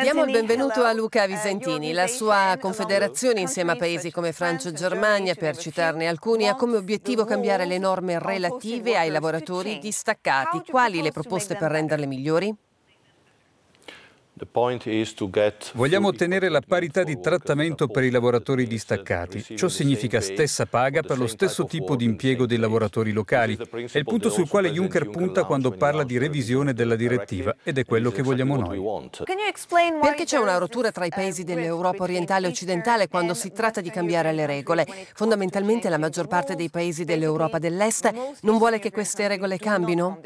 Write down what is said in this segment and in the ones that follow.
Diamo il benvenuto a Luca eh, Visentini. La sua confederazione insieme a paesi come Francia e Germania, per citarne alcuni, ha come obiettivo cambiare le norme relative ai lavoratori distaccati. Quali le proposte per renderle migliori? Vogliamo ottenere la parità di trattamento per i lavoratori distaccati. Ciò significa stessa paga per lo stesso tipo di impiego dei lavoratori locali. È il punto sul quale Juncker punta quando parla di revisione della direttiva ed è quello che vogliamo noi. Perché c'è una rottura tra i paesi dell'Europa uh, orientale e occidentale quando si tratta di cambiare le regole? Fondamentalmente la maggior parte dei paesi dell'Europa dell'Est non vuole che queste regole cambino?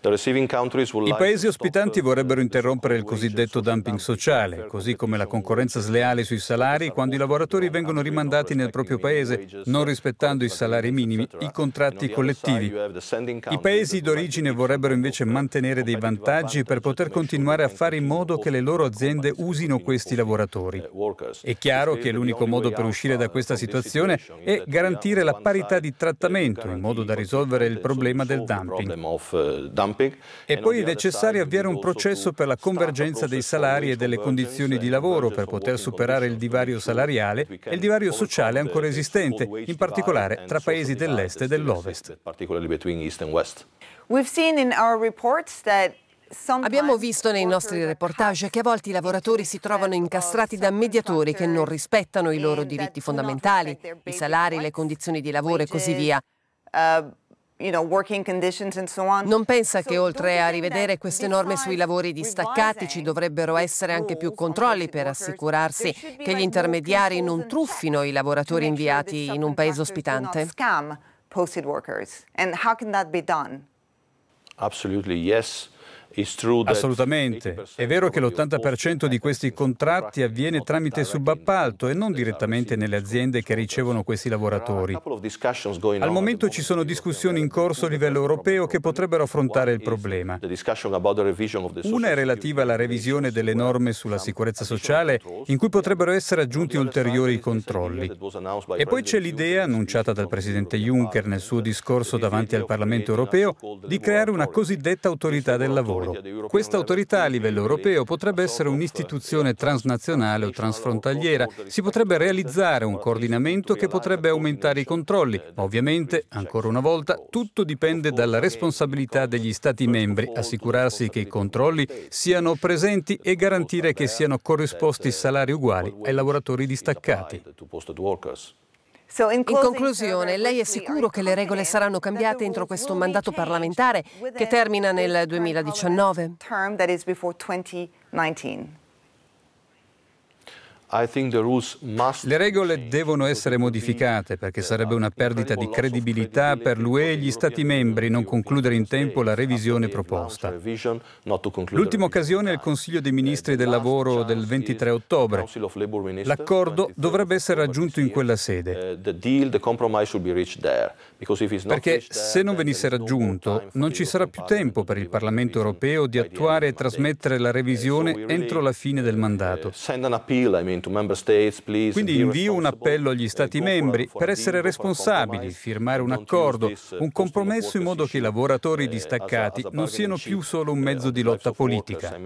I paesi ospitanti vorrebbero interrompere il cosiddetto dumping sociale, così come la concorrenza sleale sui salari quando i lavoratori vengono rimandati nel proprio paese, non rispettando i salari minimi, i contratti collettivi. I paesi d'origine vorrebbero invece mantenere dei vantaggi per poter continuare a fare in modo che le loro aziende usino questi lavoratori. Uh, è chiaro che l'unico modo per uscire da questa situazione è garantire la parità di trattamento in modo da risolvere il problema del dumping. E poi è necessario avviare un processo per la convergenza dei salari e delle condizioni di lavoro per poter superare il divario salariale e il divario sociale ancora esistente, in particolare tra paesi dell'est e dell'ovest. Abbiamo visto nei nostri reportage che a volte i lavoratori si trovano incastrati da mediatori che non rispettano i loro diritti fondamentali, i salari, le condizioni di lavoro e così via. Uh, non pensa che oltre a rivedere queste norme sui lavori distaccati ci dovrebbero essere anche più controlli per assicurarsi che gli intermediari non truffino i lavoratori inviati in un paese ospitante? Assolutamente yes. Assolutamente. È vero che l'80% di questi contratti avviene tramite subappalto e non esatto, direttamente nelle aziende che ricevono questi lavoratori. Al momento ci sono discussioni in corso a livello europeo che potrebbero affrontare il problema. Una è relativa alla revisione delle norme sulla sicurezza sociale in cui potrebbero essere aggiunti ulteriori controlli. E poi c'è l'idea, annunciata dal Presidente Juncker nel suo discorso davanti al Parlamento europeo, di creare una cosiddetta autorità del lavoro loro. Questa autorità a livello europeo potrebbe essere un'istituzione transnazionale o transfrontaliera, si potrebbe realizzare un coordinamento che potrebbe aumentare i controlli, ovviamente, ancora una volta, tutto dipende dalla responsabilità degli Stati membri, assicurarsi che i controlli siano presenti e garantire che siano corrisposti salari uguali ai lavoratori distaccati. In conclusione, lei è sicuro che le regole saranno cambiate entro questo mandato parlamentare che termina nel 2019? Le regole devono essere modificate perché sarebbe una perdita di credibilità per l'UE e gli Stati membri non concludere in tempo la revisione proposta. L'ultima occasione è il Consiglio dei Ministri del Lavoro del 23 ottobre. L'accordo dovrebbe essere raggiunto in quella sede. Uh, perché se non venisse raggiunto non ci sarà più tempo per il Parlamento europeo di attuare e trasmettere la uh, revisione entro la fine del mandato. Quindi invio un appello agli Stati membri per essere responsabili, firmare un accordo, uh, un compromesso in modo che i lavoratori uh, distaccati non siano più solo un uh, mezzo di lotta politica.